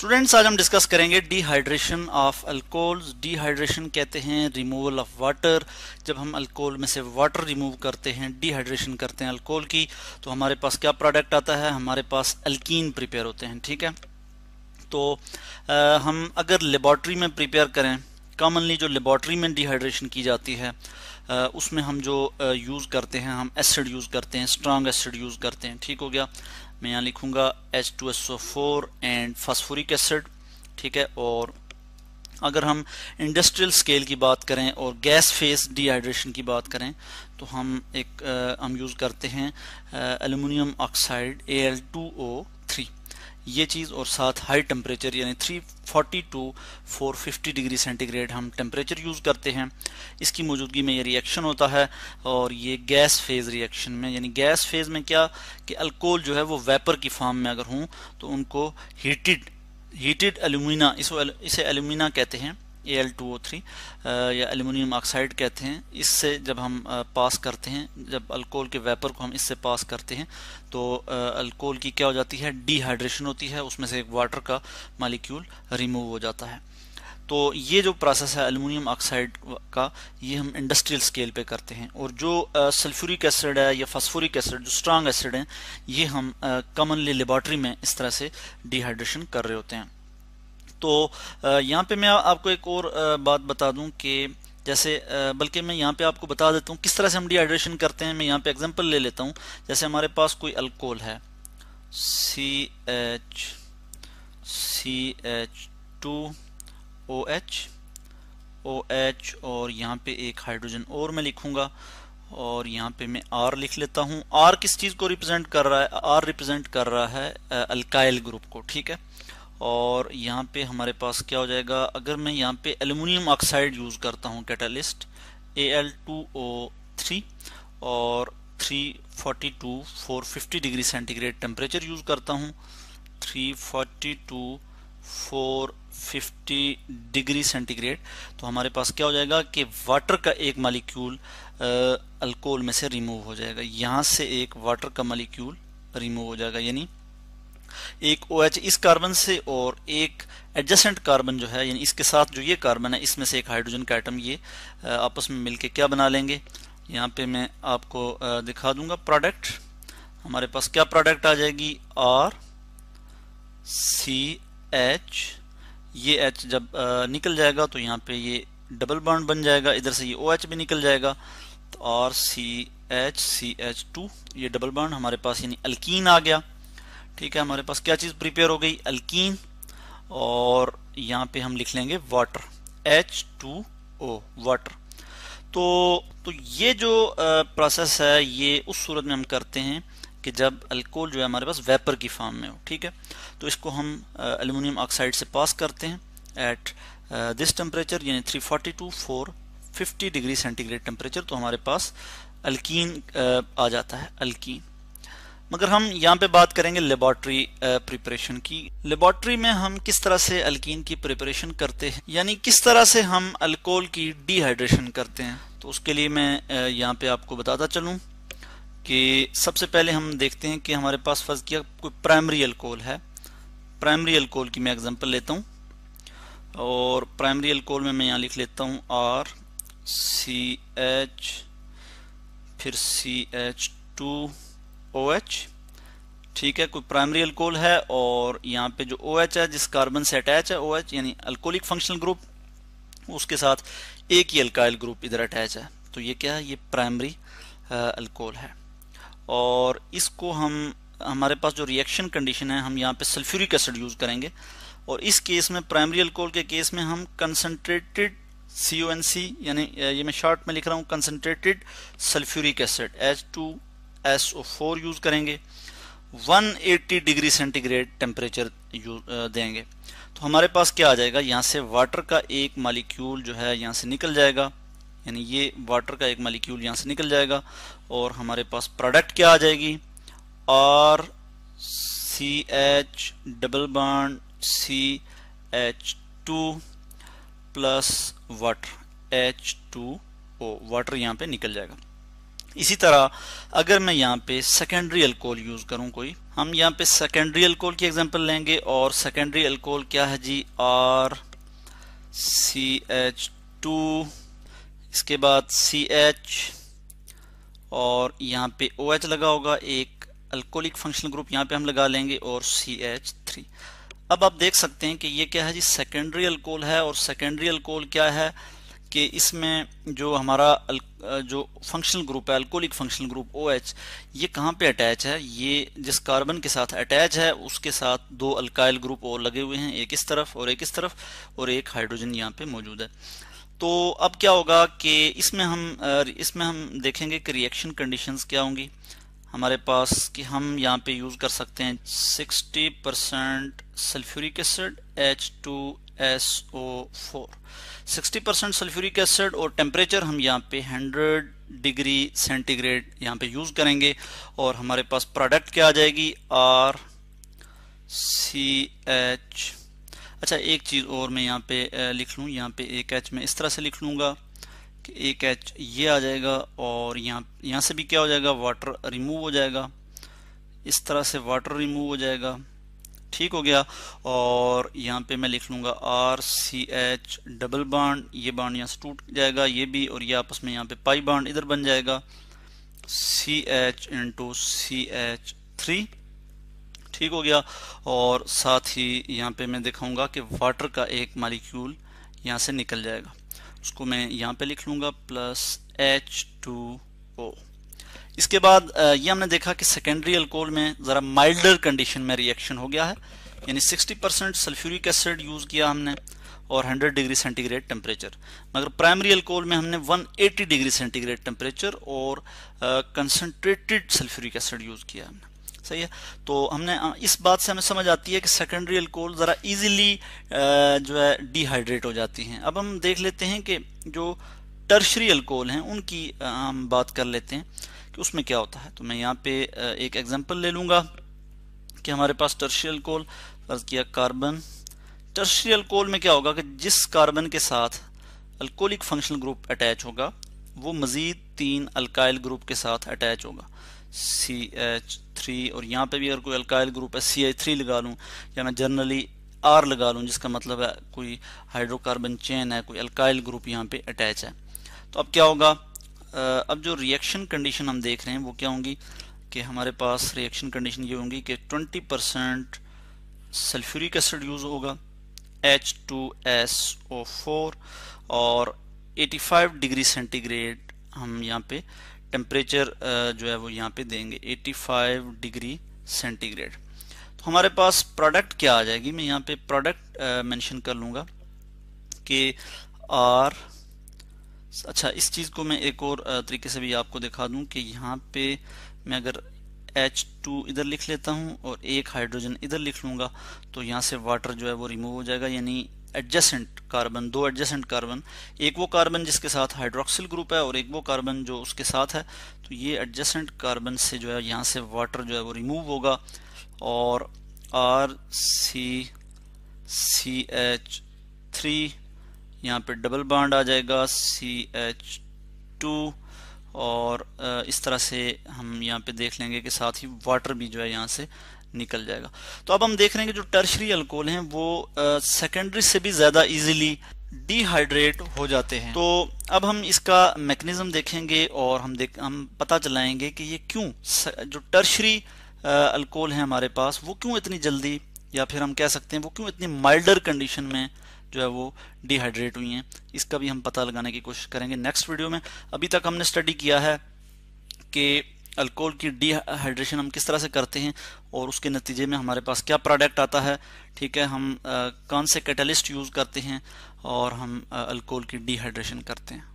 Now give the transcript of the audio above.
students आज हम discuss करेंगे डिहाइड्रेशन ऑफ अल्कोहल डिहाइड्रेशन कहते हैं रिमूवल ऑफ वाटर जब हम अल्कोहल में से वाटर रिमूव करते हैं डिहाइड्रेशन करते हैं अल्कोहल की तो हमारे पास क्या प्रोडक्ट आता है हमारे पास अल्कीन प्रिपेयर होते हैं ठीक है तो आ, हम अगर लेबॉर्ट्री में प्रिपेयर करें कॉमनली जो लेबॉर्ट्री में डिहाइड्रेशन की जाती है आ, उसमें हम जो यूज़ करते हैं हम एसिड यूज़ करते हैं स्ट्रॉन्ग एसिड यूज़ करते हैं ठीक हो गया मैं यहाँ लिखूंगा H two S O four and phosphoric acid ठीक है और अगर हम इंडस्ट्रियल स्केल की बात करें और गैस फेस डिहाइड्रेशन की बात करें तो हम एक आ, हम यूज़ करते हैं aluminium oxide A L two O ये चीज़ और साथ हाई टेम्परेचर यानी फोर्टी टू 450 डिग्री सेंटीग्रेड हम टेम्परेचर यूज़ करते हैं इसकी मौजूदगी में ये रिएक्शन होता है और ये गैस फेज रिएक्शन में यानी गैस फेज में क्या कि अल्कोहल जो है वो वेपर की फॉर्म में अगर हूँ तो उनको हीटेड हीटेड एलुमिना इस इसे एलुमिना कहते हैं A L two O three या एल्यूमिनियम ऑक्साइड कहते हैं इससे जब हम पास uh, करते हैं जब अल्कोहल के वेपर को हम इससे पास करते हैं तो अल्कोहल uh, की क्या हो जाती है डिहाइड्रेशन होती है उसमें से एक वाटर का मालिक्यूल रिमूव हो जाता है तो ये जो प्रोसेस है एलुमिनियम ऑक्साइड का ये हम इंडस्ट्रियल स्केल पे करते हैं और जो सल्फ्यूरिक uh, एसिड है या फास्फोरिक एसिड जो स्ट्रांग एसिड हैं ये हम कॉमनली लेबॉर्ट्री में इस तरह से डिहाइड्रेशन कर रहे होते हैं तो यहाँ पे मैं आपको एक और बात बता दूँ कि जैसे बल्कि मैं यहाँ पे आपको बता देता हूँ किस तरह से हम डिहाइड्रेशन करते हैं मैं यहाँ पे एग्जांपल ले लेता हूँ जैसे हमारे पास कोई अल्कोहल है C H C H two O H O H और यहाँ पे एक हाइड्रोजन और मैं लिखूँगा और यहाँ पे मैं आर लिख लेता हूँ आर किस चीज़ को रिप्रेजेंट कर रहा है आर रिप्रेजेंट कर रहा है अल्काइल ग्रुप को ठीक है और यहाँ पे हमारे पास क्या हो जाएगा अगर मैं यहाँ पे एल्यूमिनियम ऑक्साइड यूज़ करता हूँ catalyst A L two O three और three forty two four fifty degree centigrade temperature use करता हूँ three forty two four fifty degree centigrade तो हमारे पास क्या हो जाएगा कि वाटर का एक मालिक्यूल अल्कोहल में से रिमूव हो जाएगा यहाँ से एक वाटर का मालिक्यूल रिमूव हो जाएगा यानी एक ओ OH इस कार्बन से और एक एडजस्टेंट कार्बन जो है यानी इसके साथ जो ये कार्बन है इसमें से एक हाइड्रोजन का आइटम ये आपस में मिलके क्या बना लेंगे यहाँ पे मैं आपको दिखा दूंगा प्रोडक्ट हमारे पास क्या प्रोडक्ट आ जाएगी आर सी एच ये एच जब निकल जाएगा तो यहाँ पे ये डबल बॉन्ड बन जाएगा इधर से ये ओ OH भी निकल जाएगा तो R C H C H two ये डबल बॉन्ड हमारे पास यानी अल्कीन आ गया ठीक है हमारे पास क्या चीज़ प्रिपेयर हो गई अल्कीन और यहाँ पे हम लिख लेंगे water H two O water तो तो ये जो प्रोसेस है ये उस सूरत में हम करते हैं कि जब अल्कोहल जो है हमारे पास वेपर की फॉर्म में हो ठीक है तो इसको हम एलुमिनियम ऑक्साइड से पास करते हैं एट दिस टेम्परेचर यानी 342 two four fifty degree centigrade temperature तो हमारे पास अल्कीन आ जाता है अल्कीन मगर हम यहाँ पे बात करेंगे लेबॉर्ट्री प्रिपरेशन की लेबॉर्ट्री में हम किस तरह से अल्कीन की प्रिपरेशन करते हैं यानी किस तरह से हम अल्कोहल की डिहाइड्रेशन करते हैं तो उसके लिए मैं यहाँ पे आपको बताता चलूँ कि सबसे पहले हम देखते हैं कि हमारे पास फर्ज किया कोई प्राइमरी अल्कोहल है प्राइमरी अल्कोहल की मैं एग्जाम्पल लेता हूँ और प्राइमरी अल्कोहल में मैं यहाँ लिख लेता हूँ आर सी एच फिर C H two O H ठीक है कोई प्राइमरी अल्कोहल है और यहाँ पे जो ओ OH है जिस कार्बन से अटैच है ओ OH यानी अल्कोहलिक फंक्शनल ग्रुप उसके साथ एक ही अल्काइल ग्रुप इधर अटैच है तो ये क्या है ये प्राइमरी अल्कोहल है और इसको हम हमारे पास जो रिएक्शन कंडीशन है हम यहाँ पे सल्फ्यूरिक एसिड यूज़ करेंगे और इस केस में प्राइमरी अल्कोहल के केस में हम कंसनट्रेटेड सी यानी ये मैं शॉर्ट में लिख रहा हूँ concentrated sulphuric acid H two S O four use करेंगे 180 डिग्री सेंटीग्रेड टेम्परेचर देंगे तो हमारे पास क्या आ जाएगा यहाँ से वाटर का एक मालिक्यूल जो है यहाँ से निकल जाएगा यानी ये वाटर का एक मालिक्यूल यहाँ से निकल जाएगा और हमारे पास प्रोडक्ट क्या आ जाएगी R C H double bond C H two plus water H two O water यहाँ पे निकल जाएगा इसी तरह अगर मैं यहाँ पे सेकेंडरी अल्कोहल यूज़ करूँ कोई हम यहाँ पे सेकेंडरी अल्कोहल की एग्जांपल लेंगे और सेकेंडरी अल्कोहल क्या है जी आर सी एच टू इसके बाद सी एच और यहाँ पे ओ OH एच लगा होगा एक अल्कोहलिक फंक्शनल ग्रुप यहाँ पे हम लगा लेंगे और सी एच थ्री अब आप देख सकते हैं कि ये क्या है जी सेकेंडरी अल्कोहल है और सेकेंडरी अल्कोहल क्या है कि इसमें जो हमारा जो फंक्शनल ग्रुप है alcoholic functional group O OH, ये कहाँ पे अटैच है ये जिस कार्बन के साथ अटैच है उसके साथ दो अल्काइल ग्रुप और लगे हुए हैं एक इस तरफ और एक इस तरफ और एक हाइड्रोजन यहाँ पे मौजूद है तो अब क्या होगा कि इसमें हम इसमें हम देखेंगे कि रिएक्शन कंडीशन क्या होंगी हमारे पास कि हम यहाँ पे यूज़ कर सकते हैं 60% percent sulphuric acid H two SO4 60% sulphuric acid और टेम्परेचर हम यहाँ पे 100 डिग्री सेंटीग्रेड यहाँ पे यूज़ करेंगे और हमारे पास प्रोडक्ट क्या आ जाएगी आर सी एच अच्छा एक चीज़ और मैं यहाँ पे लिख लूँ यहाँ पे एक एच मैं इस तरह से लिख लूँगा कि एक एच ये आ जाएगा और यहाँ यहाँ से भी क्या हो जाएगा वाटर रिमूव हो जाएगा इस तरह से वाटर रिमूव हो जाएगा ठीक हो गया और यहाँ पे मैं लिख लूँगा आर सी एच डबल बाड ये बाड यहाँ से टूट जाएगा ये भी और ये आपस में यहाँ पे पाई बाड इधर बन जाएगा C H into C H three ठीक हो गया और साथ ही यहाँ पे मैं दिखाऊंगा कि वाटर का एक मालिक्यूल यहाँ से निकल जाएगा उसको मैं यहाँ पे लिख लूँगा प्लस एच टू ओ इसके बाद ये हमने देखा कि सेकेंडरी अल्कोहल में ज़रा माइल्डर कंडीशन में रिएक्शन हो गया है यानी 60 परसेंट सल्फ्यूरिक एसिड यूज़ किया हमने और 100 डिग्री सेंटीग्रेड टेम्परेचर मगर प्राइमरी अल्कोहल में हमने 180 डिग्री सेंटीग्रेड टेम्परेचर और कंसनट्रेटेड सल्फ्यूरिक एसिड यूज़ किया हमने सही है तो हमने इस बात से हमें समझ आती है कि सेकेंडरी अल्कोहल ज़रा इजीली जो है डिहाइड्रेट हो जाती हैं अब हम देख लेते हैं कि जो टर्शरी अल्कोहल हैं उनकी हम बात कर लेते हैं कि उसमें क्या होता है तो मैं यहाँ पे एक एग्जाम्पल ले लूँगा कि हमारे पास टर्शियल कोल फर्ज किया कार्बन टर्शियल कोल में क्या होगा कि जिस कार्बन के साथ अल्कोहलिक फंक्शनल ग्रुप अटैच होगा वो मज़ीद तीन अल्काइल ग्रुप के साथ अटैच होगा सी एच थ्री और यहाँ पे भी अगर कोई अल्काइल ग्रुप है सी एच थ्री लगा लूँ या मैं जनरली आर लगा लूँ जिसका मतलब है कोई हाइड्रोकार्बन चेन है कोई अल्काइल ग्रुप यहाँ पे अटैच है तो अब क्या होगा अब जो रिएक्शन कंडीशन हम देख रहे हैं वो क्या होंगी कि हमारे पास रिएक्शन कंडीशन ये होंगी कि 20 परसेंट सल्फ्यूरिक एसिड यूज़ होगा फोर और 85 डिग्री सेंटीग्रेड हम यहाँ पे टेम्परेचर जो है वो यहाँ पे देंगे 85 डिग्री सेंटीग्रेड तो हमारे पास प्रोडक्ट क्या आ जाएगी मैं यहाँ पे प्रोडक्ट मेंशन कर लूँगा कि आर अच्छा इस चीज़ को मैं एक और तरीके से भी आपको दिखा दूं कि यहाँ पे मैं अगर H2 इधर लिख लेता हूँ और एक हाइड्रोजन इधर लिख लूँगा तो यहाँ से वाटर जो है वो रिमूव हो जाएगा यानी एडजेसेंट कार्बन दो एडजेसेंट कार्बन एक वो कार्बन जिसके साथ हाइड्रोक्सिल ग्रुप है और एक वो कार्बन जो उसके साथ है तो ये एडजेसेंट कार्बन से जो है यहाँ से वाटर जो है वो रिमूव होगा और R C C H three यहाँ पे डबल बाड आ जाएगा सी एच टू और इस तरह से हम यहाँ पे देख लेंगे कि साथ ही वाटर भी जो है यहाँ से निकल जाएगा तो अब हम देख रहे हैं कि जो टर्शरी अल्कोहल हैं वो सेकेंडरी से भी ज़्यादा इजीली डिहाइड्रेट हो जाते हैं तो अब हम इसका मैकेनिज्म देखेंगे और हम देख हम पता चलाएंगे कि ये क्यों जो टर्शरी अल्कोहल है हमारे पास वो क्यों इतनी जल्दी या फिर हम कह सकते हैं वो क्यों इतनी माइल्डर कंडीशन में जो है वो डिहाइड्रेट हुई हैं इसका भी हम पता लगाने की कोशिश करेंगे नेक्स्ट वीडियो में अभी तक हमने स्टडी किया है कि अल्कोहल की डिहाइड्रेशन हम किस तरह से करते हैं और उसके नतीजे में हमारे पास क्या प्रोडक्ट आता है ठीक है हम आ, कौन से कैटलिस्ट यूज़ करते हैं और हम अल्कोहल की डिहाइड्रेशन करते हैं